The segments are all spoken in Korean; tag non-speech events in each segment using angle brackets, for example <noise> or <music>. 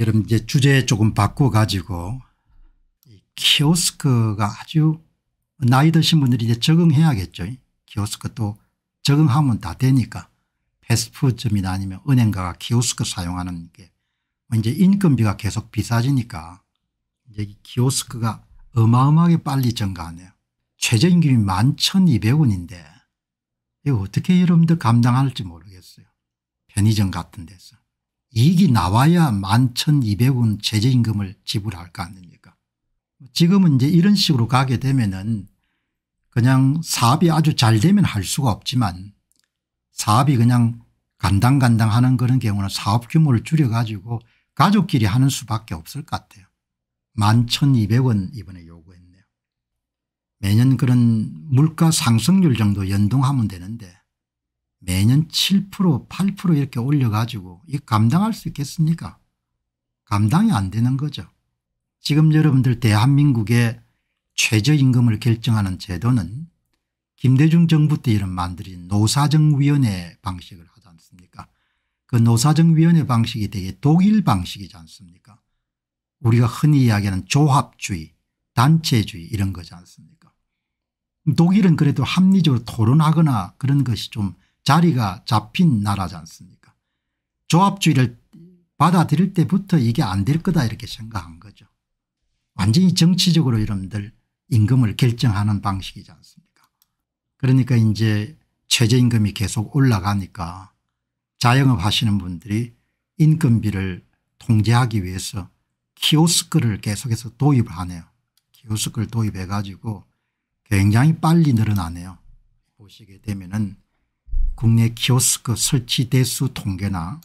여러분 이제 주제 조금 바꿔가지고 키오스크가 아주 나이 드신 분들이 이제 적응해야겠죠. 키오스크 또 적응하면 다 되니까 패스트푸드점이나 아니면 은행가가 키오스크 사용하는 게 뭐 이제 인건비가 계속 비싸지니까 이제 키오스크가 어마어마하게 빨리 증가하네요. 최저임금이 11,200원인데 이거 어떻게 여러분들 감당할지 모르겠어요. 편의점 같은 데서. 이익이 나와야 11,200원 제재임금을 지불할 거 아닙니까 지금은 이제 이런 식으로 가게 되면은 그냥 사업이 아주 잘 되면 할 수가 없지만 사업이 그냥 간당간당 하는 그런 경우는 사업 규모를 줄여가지고 가족끼리 하는 수밖에 없을 것 같아요. 11,200원 이번에 요구했네요. 매년 그런 물가 상승률 정도 연동하면 되는데 매년 7% 8% 이렇게 올려가지고 이 감당할 수 있겠습니까 감당이 안 되는 거죠. 지금 여러분들 대한민국의 최저임금을 결정하는 제도는 김대중 정부 때 이런 만들인 노사정위원회 방식을 하지 않습니까 그 노사정위원회 방식이 되게 독일 방식이지 않습니까 우리가 흔히 이야기하는 조합주의 단체주의 이런 거지 않습니까 독일은 그래도 합리적으로 토론하거나 그런 것이 좀 자리가 잡힌 나라지 않습니까 조합주의를 받아들일 때부터 이게 안 될 거다 이렇게 생각한 거죠. 완전히 정치적으로 여러분들 임금을 결정하는 방식이지 않습니까 그러니까 이제 최저임금이 계속 올라가니까 자영업 하시는 분들이 인건비를 통제하기 위해서 키오스크를 계속해서 도입을 하네요. 키오스크를 도입해 가지고 굉장히 빨리 늘어나네요. 보시게 되면 은 국내 키오스크 설치 대수 통계나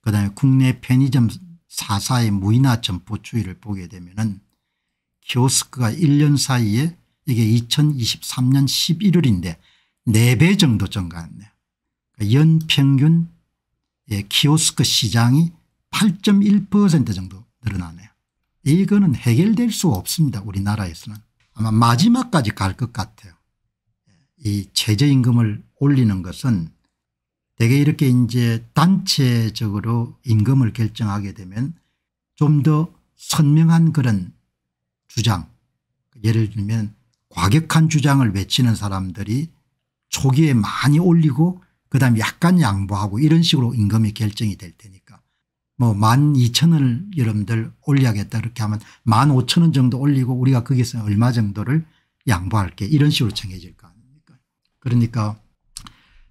그다음에 국내 편의점 사사의 무인화 점포 추이를 보게 되면 은 키오스크가 1년 사이에 이게 2023년 11월인데 4배 정도 증가했네요. 그러니까 연평균 예, 키오스크 시장이 8.1% 정도 늘어나네요. 이거는 해결될 수 없습니다. 우리나라에서는. 아마 마지막까지 갈 것 같아요. 이 최저임금을 올리는 것은 대개 이렇게 이제 단체적으로 임금을 결정하게 되면 좀 더 선명한 그런 주장 예를 들면 과격한 주장을 외치는 사람들이 초기에 많이 올리고 그다음에 약간 양보하고 이런 식으로 임금이 결정이 될 테니까 뭐 만 이천 원을 여러분들 올려야겠다 그렇게 하면 만 오천 원 정도 올리고 우리가 거기서 얼마 정도를 양보할게 이런 식으로 정해질 까 그러니까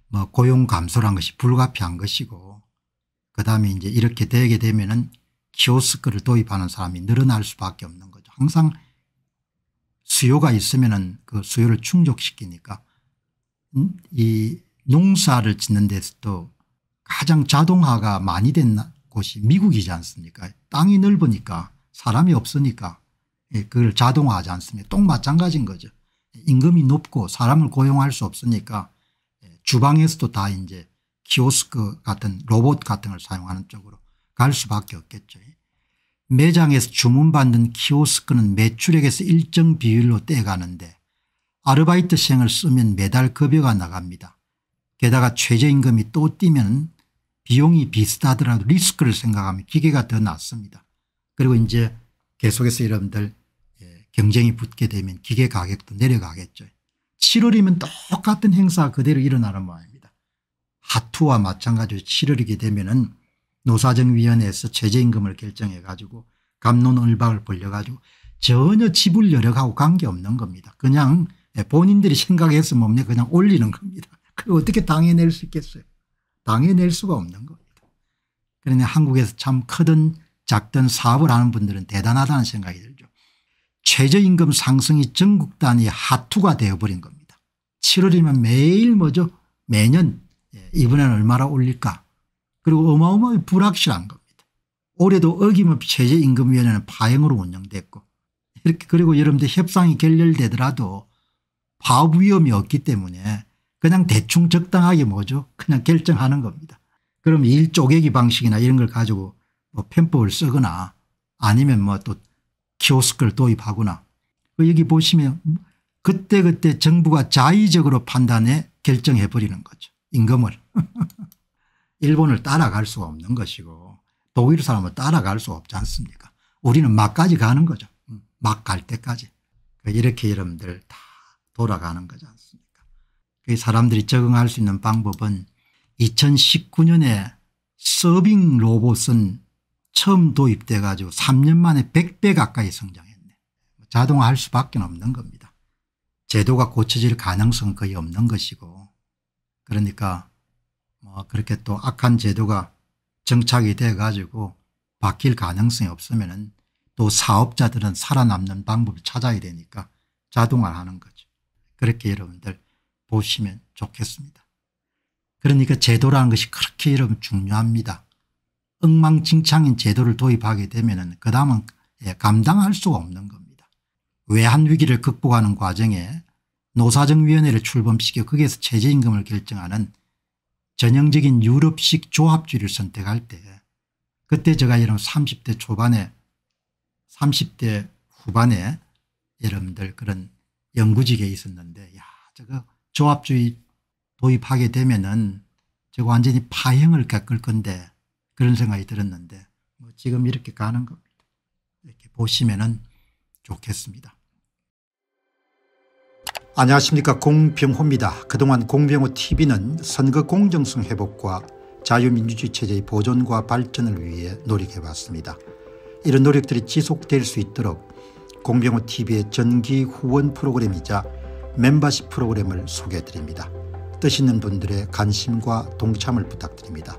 뭐 고용 감소란 것이 불가피한 것이고 그다음에 이제 이렇게 되게 되면은 키오스크를 도입하는 사람이 늘어날 수밖에 없는 거죠. 항상 수요가 있으면은 그 수요를 충족시키니까 음? 이 농사를 짓는 데서도 가장 자동화가 많이 된 곳이 미국이지 않습니까 땅이 넓으니까 사람이 없으니까 예, 그걸 자동화하지 않습니까 똥 마찬가지인 거죠. 임금이 높고 사람을 고용할 수 없으니까 예, 주방에서도 다 이제 키오스크 같은 로봇 같은 걸 사용하는 쪽으로 갈 수밖에 없겠죠. 매장에서 주문받는 키오스크는 매출액에서 일정 비율로 떼가는데 아르바이트생을 쓰면 매달 급여가 나갑니다. 게다가 최저임금이 또 뛰면 비용이 비슷하더라도 리스크를 생각하면 기계가 더 낫습니다. 그리고 이제 계속해서 여러분들 경쟁이 붙게 되면 기계 가격도 내려가겠죠. 7월이면 똑같은 행사 그대로 일어나는 모양입니다. 하투와 마찬가지로 7월이게 되면 은 노사정위원회에서 최저임금을 결정해 가지고 감론을박을 벌려가지고 전혀 지불 여력하고 관계없는 겁니다. 그냥 본인들이 생각해서 몸에 그냥 올리는 겁니다. 그걸 어떻게 당해낼 수 있겠어요. 당해낼 수가 없는 겁니다. 그러니 한국에서 참 크든 작든 사업을 하는 분들은 대단하다는 생각이 들죠. 최저임금 상승이 전국 단위 하투가 되어버린 겁니다. 7월이면 매일 뭐죠 매년 예, 이번엔 얼마나 올릴까 그리고 어마어마히 불확실한 겁니다. 올해도 어김없이 최저임금위원회는 파행으로 운영됐고 이렇게 그리고 여러분들 협상이 결렬되더라도 파업 위험이 없기 때문에 그냥 대충 적당하게 뭐죠 그냥 결정하는 겁니다. 그럼 일 쪼개기 방식이나 이런 걸 가지고 뭐 편법을 쓰거나 아니면 뭐또 키오스크를 도입하거나 그 여기 보시면 그때그때 그때 정부가 자의적으로 판단해 결정해 버리는 거죠. 임금을. <laughs> 일본을 따라갈 수가 없는 것이고 독일 사람을 따라갈 수 없지 않습니까 우리는 막까지 가는 거죠. 음, 막갈 때까지. 그 이렇게 여러분들 다 돌아가는 거지 않습니까 그 사람들이 적응할 수 있는 방법은 2019년에 서빙 로봇은 처음 도입돼 가지고 3년 만에 100배 가까이 성장했네. 자동화할 수밖에 없는 겁니다. 제도가 고쳐질 가능성은 거의 없는 것이고 그러니까 뭐 그렇게 또 악한 제도가 정착이 돼 가지고 바뀔 가능성이 없으면 또 사업자들은 살아남는 방법을 찾아야 되니까 자동화를 하는 거죠. 그렇게 여러분들 보시면 좋겠습니다. 그러니까 제도라는 것이 그렇게 여러분 중요합니다. 엉망진창인 제도를 도입하게 되면 그 다음은 예, 감당할 수가 없는 겁니다. 외환 위기를 극복하는 과정에 노사정위원회를 출범시켜 거기에서 최저임금을 결정하는 전형적인 유럽식 조합주의를 선택할 때 그때 제가 여러분 30대 초반에 30대 후반에 여러분들 그런 연구직에 있었는데 야 저거 조합주의 도입하게 되면은 저거 완전히 파행을 겪을 건데 그런 생각이 들었는데 뭐 지금 이렇게 가는 겁니다. 이렇게 보시면 좋겠습니다. 안녕하십니까 공병호입니다. 그동안 공병호 tv는 선거 공정성 회복과 자유민주주의 체제의 보존과 발전을 위해 노력해왔습니다. 이런 노력들이 지속될 수 있도록 공병호 tv의 전기 후원 프로그램이자 멤버십 프로그램을 소개해드립니다. 뜻 있는 분들의 관심과 동참을 부탁드립니다.